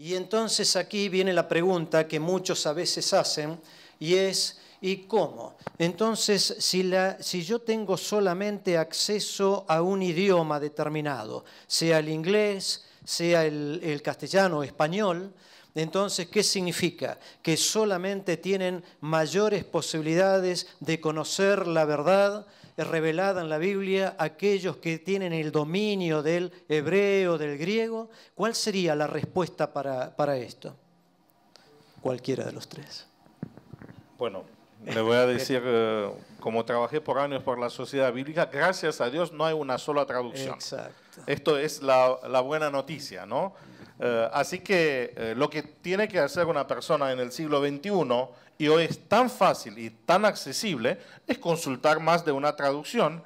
Y entonces aquí viene la pregunta que muchos a veces hacen y es, ¿y cómo? Entonces, si, yo tengo solamente acceso a un idioma determinado, sea el inglés, sea el, el castellano o español, entonces, ¿qué significa? Que solamente tienen mayores posibilidades de conocer la verdad, revelada en la Biblia aquellos que tienen el dominio del hebreo, del griego, ¿cuál sería la respuesta para, para esto? Cualquiera de los tres. Bueno, le voy a decir, eh, como trabajé por años por la sociedad bíblica, gracias a Dios no hay una sola traducción. Esto es la, buena noticia, ¿no? Eh, así que eh, lo que tiene que hacer una persona en el siglo XXI, y hoy es tan fácil y tan accesible, es consultar más de una traducción,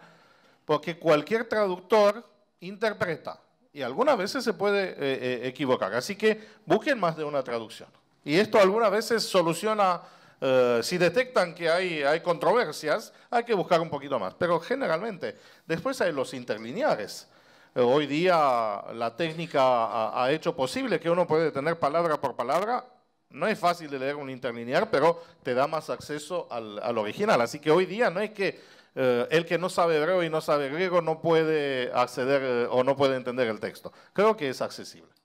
porque cualquier traductor interpreta y algunas veces se puede equivocar. Así que busquen más de una traducción. Y esto algunas veces soluciona eh, si detectan que hay, hay controversias, hay que buscar un poquito más. Pero generalmente, después hay los interlineares. Eh, hoy día la técnica ha, hecho posible que uno puede tener palabra por palabra no es fácil de leer un interlinear, pero te da más acceso al, al original. Así que hoy día no es que eh, el que no sabe hebreo y no sabe griego no puede acceder o no puede entender el texto. Creo que es accesible.